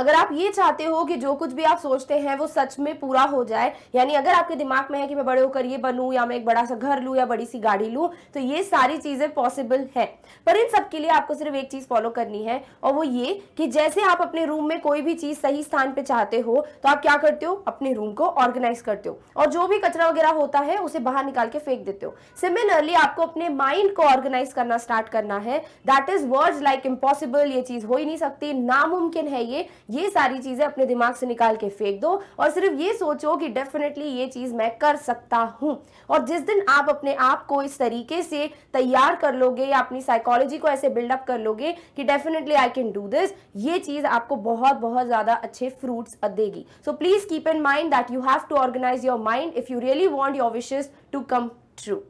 अगर आप ये चाहते हो कि जो कुछ भी आप सोचते हैं वो सच में पूरा हो जाए यानी अगर आपके दिमाग में है कि मैं बड़े होकर ये बनूं या मैं एक बड़ा सा घर लूं या बड़ी सी गाड़ी लूं तो ये सारी चीज़ें पॉसिबल है पर इन सब के लिए आपको सिर्फ एक चीज़ फॉलो करनी है और वो ये कि जैसे आप अपने रूम में कोई भी चीज़ सही स्थान पर चाहते हो तो आप क्या करते हो अपने रूम को ऑर्गेनाइज करते हो और जो भी कचरा वगैरह होता है उसे बाहर निकाल के फेंक देते हो सिमिलरली आपको अपने माइंड को ऑर्गेनाइज करना स्टार्ट करना है that is words like impossible ये चीज़ हो ही नहीं सकती नामुमकिन है ये ये सारी चीज़ें अपने दिमाग से निकाल के फेंक दो और सिर्फ ये सोचो कि डेफिनेटली ये चीज़ मैं कर सकता हूँ और जिस दिन आप अपने आप को इस तरीके से तैयार कर लोगे या अपनी साइकोलॉजी को ऐसे बिल्डअप कर लोगे कि definitely I can do this ये चीज़ आपको बहुत बहुत ज़्यादा अच्छे फ्रूट देगी so please keep in mind that you have to organise your mind if you really want your wishes to come true